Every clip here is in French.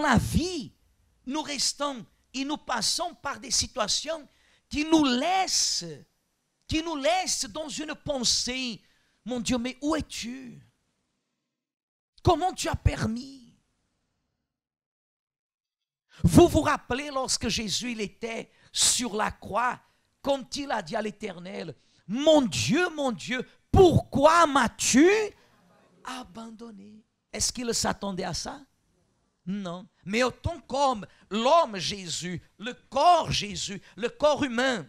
dans la vie, nous restons et nous passons par des situations qui nous laissent, qui nous laissent dans une pensée, mon Dieu, mais où es-tu Comment tu as permis Vous vous rappelez lorsque Jésus il était sur la croix, quand il a dit à l'Éternel, mon Dieu, mon Dieu, pourquoi m'as-tu abandonné Est-ce qu'il s'attendait à ça non. Mais autant comme l'homme Jésus, le corps Jésus, le corps humain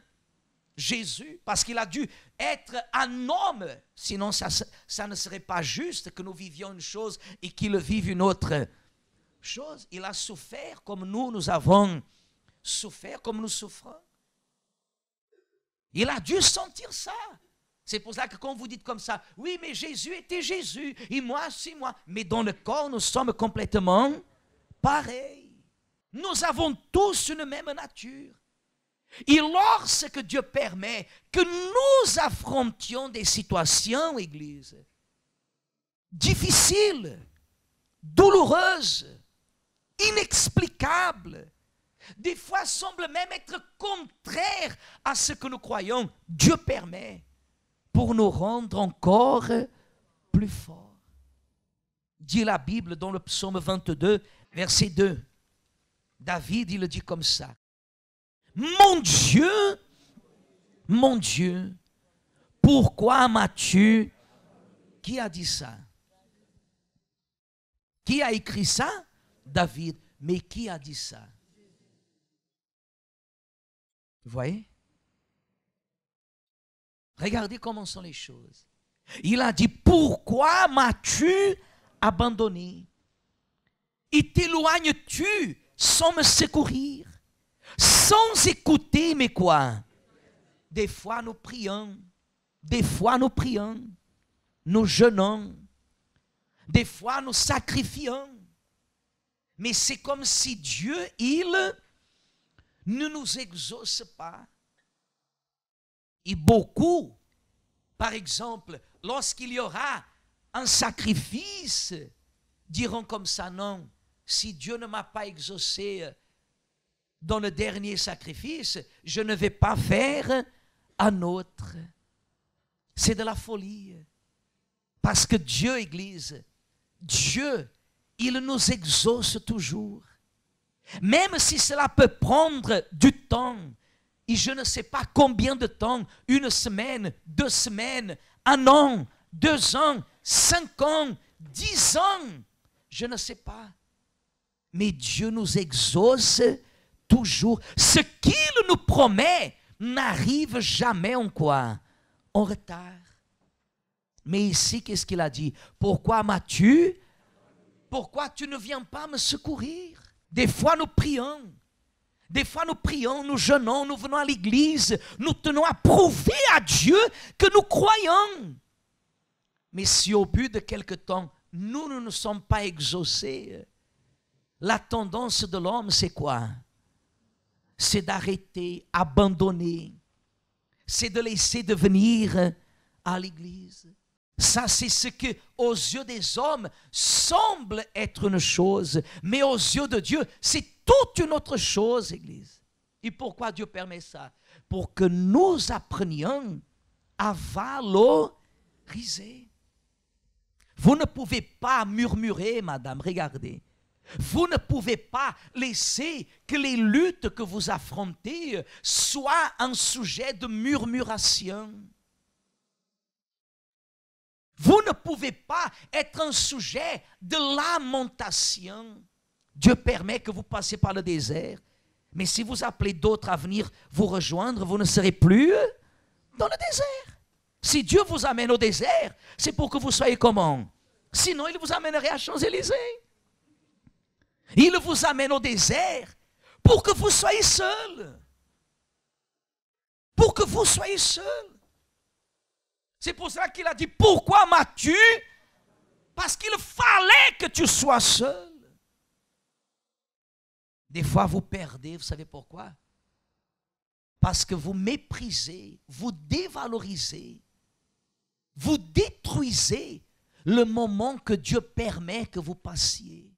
Jésus, parce qu'il a dû être un homme, sinon ça, ne serait pas juste que nous vivions une chose et qu'il vive une autre chose. Il a souffert comme nous, nous avons souffert, comme nous souffrons. Il a dû sentir ça. C'est pour ça que quand vous dites comme ça, oui, mais Jésus était Jésus, et moi, c'est moi. Mais dans le corps, nous sommes complètement pareil. Nous avons tous une même nature. Et lorsque Dieu permet que nous affrontions des situations, Église, difficiles, douloureuses, inexplicables, des fois semblent même être contraires à ce que nous croyons, Dieu permet pour nous rendre encore plus forts dit la Bible dans le psaume 22, verset 2. David, il le dit comme ça. Mon Dieu, mon Dieu, pourquoi m'as-tu... Qui a dit ça Qui a écrit ça David. Mais qui a dit ça Vous voyez Regardez comment sont les choses. Il a dit, pourquoi m'as-tu abandonné Et t'éloignes-tu sans me secourir, sans écouter mais quoi Des fois nous prions, des fois nous prions, nous jeûnons, des fois nous sacrifions. Mais c'est comme si Dieu, il ne nous exauce pas. Et beaucoup, par exemple, lorsqu'il y aura sacrifice diront comme ça, non, si Dieu ne m'a pas exaucé euh, dans le dernier sacrifice, je ne vais pas faire un autre. C'est de la folie. Parce que Dieu, Église, Dieu, il nous exauce toujours. Même si cela peut prendre du temps, et je ne sais pas combien de temps, une semaine, deux semaines, un an, deux ans, Cinq ans, dix ans, je ne sais pas. Mais Dieu nous exauce toujours. Ce qu'il nous promet n'arrive jamais en quoi En retard. Mais ici, qu'est-ce qu'il a dit Pourquoi m'as-tu Pourquoi tu ne viens pas me secourir Des fois, nous prions. Des fois, nous prions, nous jeûnons, nous venons à l'église, nous tenons à prouver à Dieu que nous croyons. Mais si au bout de quelque temps, nous, nous ne sommes pas exaucés, la tendance de l'homme, c'est quoi C'est d'arrêter, abandonner, c'est de laisser devenir hein, à l'Église. Ça, c'est ce que, aux yeux des hommes, semble être une chose, mais aux yeux de Dieu, c'est toute une autre chose, Église. Et pourquoi Dieu permet ça Pour que nous apprenions à valoriser. Vous ne pouvez pas murmurer, madame, regardez. Vous ne pouvez pas laisser que les luttes que vous affrontez soient un sujet de murmuration. Vous ne pouvez pas être un sujet de lamentation. Dieu permet que vous passiez par le désert, mais si vous appelez d'autres à venir vous rejoindre, vous ne serez plus dans le désert. Si Dieu vous amène au désert, c'est pour que vous soyez comment Sinon, il vous amènerait à Champs-Élysées. Il vous amène au désert pour que vous soyez seul. Pour que vous soyez seul. C'est pour cela qu'il a dit, pourquoi m'as-tu Parce qu'il fallait que tu sois seul. Des fois, vous perdez, vous savez pourquoi Parce que vous méprisez, vous dévalorisez, vous détruisez le moment que Dieu permet que vous passiez.